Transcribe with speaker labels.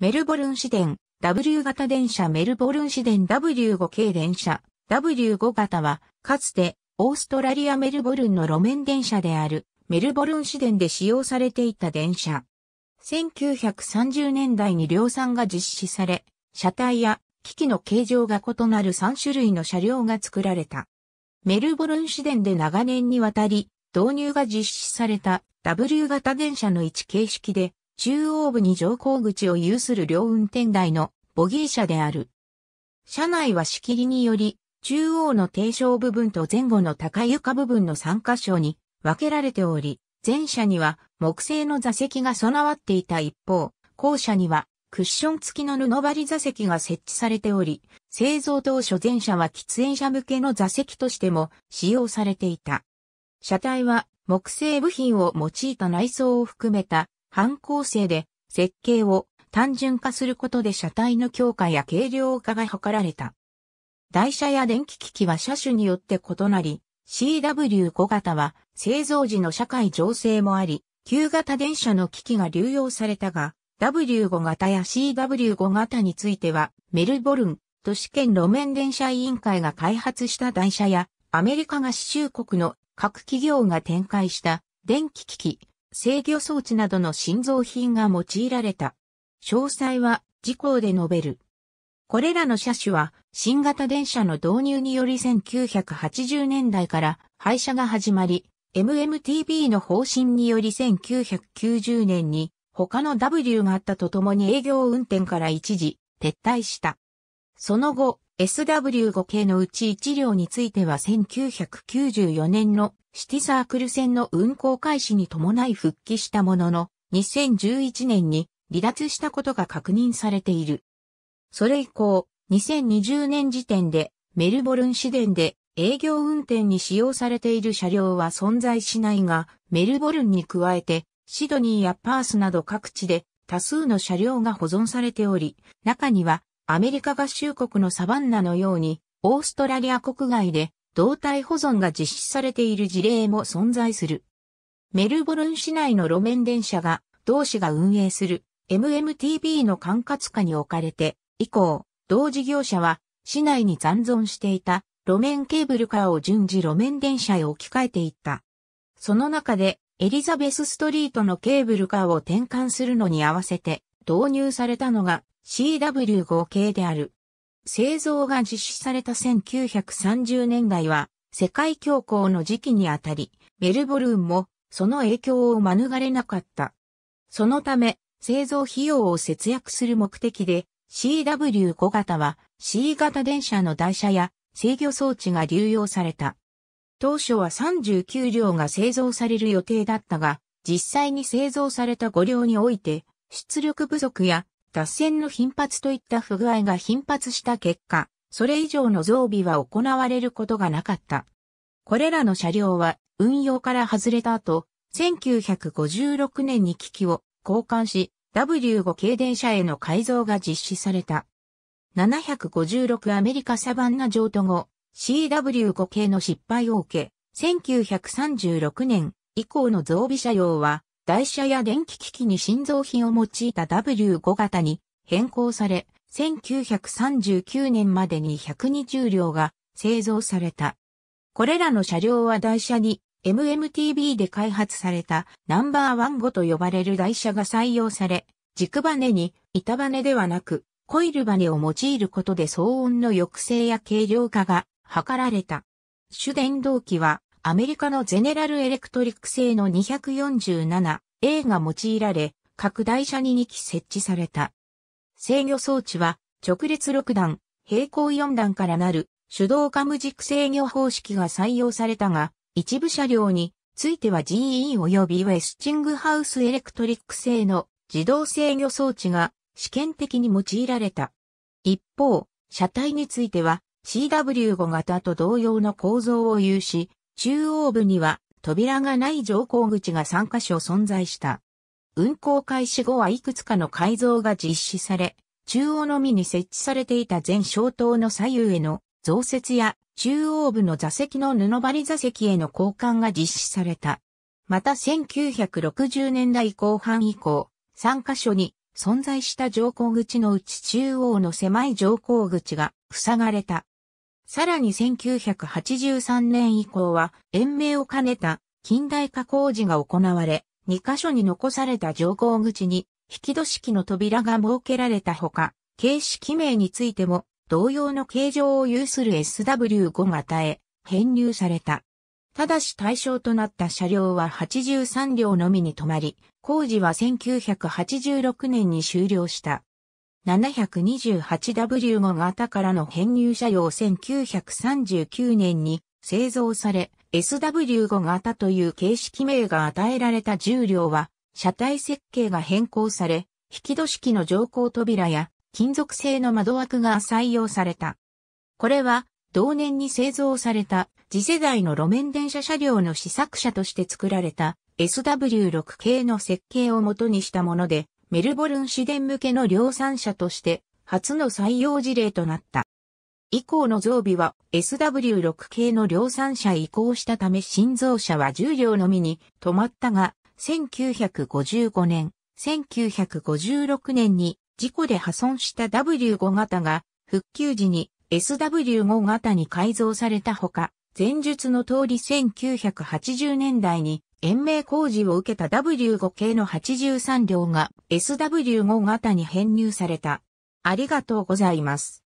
Speaker 1: メルボルン市電、W 型電車メルボルン市電 W5 系電車、W5 型は、かつて、オーストラリアメルボルンの路面電車である、メルボルン市電で使用されていた電車。1930年代に量産が実施され、車体や機器の形状が異なる3種類の車両が作られた。メルボルン市電で長年にわたり導入が実施された W 型電車の置形式で中央部に乗降口を有する両運転台のボギー車である。車内は仕切りにより、中央の低床部分と前後の高床部分の3箇所に分けられており、前車には木製の座席が備わっていた一方、後車にはクッション付きの布張り座席が設置されており、製造当初前車は喫煙者向けの座席としても使用されていた。車体は木製部品を用いた内装を含めた半構成で設計を単純化することで車体の強化や軽量化が図られた。台車や電気機器は車種によって異なり、CW5 型は製造時の社会情勢もあり、旧型電車の機器が流用されたが、W5 型や CW5 型については、メルボルン、都市圏路面電車委員会が開発した台車や、アメリカ合衆国の各企業が展開した電気機器、制御装置などの新造品が用いられた。詳細は事項で述べる。これらの車種は新型電車の導入により1980年代から廃車が始まり、MMTB の方針により1990年に他の W があったとともに営業運転から一時撤退した。その後、SW5 系のうち1両については1994年のシティサークル線の運行開始に伴い復帰したものの、2011年に離脱したことが確認されている。それ以降、2020年時点でメルボルン市電で営業運転に使用されている車両は存在しないが、メルボルンに加えてシドニーやパースなど各地で多数の車両が保存されており、中にはアメリカ合衆国のサバンナのようにオーストラリア国外で動体保存が実施されている事例も存在する。メルボルン市内の路面電車が、同市が運営する MMTB の管轄下に置かれて、以降、同事業者は、市内に残存していた路面ケーブルカーを順次路面電車へ置き換えていった。その中で、エリザベスストリートのケーブルカーを転換するのに合わせて導入されたのが CW5 計である。製造が実施された1930年代は、世界恐慌の時期にあたり、メルボルンもその影響を免れなかった。そのため、製造費用を節約する目的で、CW5 型は C 型電車の台車や制御装置が流用された。当初は39両が製造される予定だったが、実際に製造された5両において、出力不足や脱線の頻発といった不具合が頻発した結果、それ以上の増備は行われることがなかった。これらの車両は運用から外れた後、1956年に機器を交換し、W5 系電車への改造が実施された。756アメリカサバンナ譲渡後、CW5 系の失敗を受け、1936年以降の増備車両は台車や電気機器に新造品を用いた W5 型に変更され、1939年までに120両が製造された。これらの車両は台車に MMTB で開発されたナンバーワン5と呼ばれる台車が採用され、軸バネに板バネではなくコイルバネを用いることで騒音の抑制や軽量化が図られた。主電動機はアメリカのゼネラルエレクトリック製の247 A が用いられ、拡大車に2機設置された。制御装置は、直列6段、平行4段からなる、手動カム軸制御方式が採用されたが、一部車両については GE 及びウェスチングハウスエレクトリック製の自動制御装置が試験的に用いられた。一方、車体については CW5 型と同様の構造を有し、中央部には扉がない乗降口が3カ所存在した。運行開始後はいくつかの改造が実施され、中央のみに設置されていた全小灯の左右への増設や中央部の座席の布張り座席への交換が実施された。また1960年代後半以降、3カ所に存在した乗降口のうち中央の狭い乗降口が塞がれた。さらに1983年以降は、延命を兼ねた近代化工事が行われ、2カ所に残された乗降口に、引き戸式の扉が設けられたほか、形式名についても、同様の形状を有する SW5 型へ編入された。ただし対象となった車両は83両のみに止まり、工事は1986年に終了した。728W 5型からの編入車用1939年に製造され、SW 5型という形式名が与えられた重量は、車体設計が変更され、引き戸式の乗降扉や金属製の窓枠が採用された。これは、同年に製造された次世代の路面電車車両の試作車として作られた SW6 系の設計をもとにしたもので、メルボルン市電向けの量産車として初の採用事例となった。以降の増備は SW6 系の量産車移行したため新造車は10両のみに止まったが、1955年、1956年に事故で破損した W5 型が復旧時に SW5 型に改造されたほか、前述の通り1980年代に延命工事を受けた W5 系の83両が SW5 型に編入された。ありがとうございます。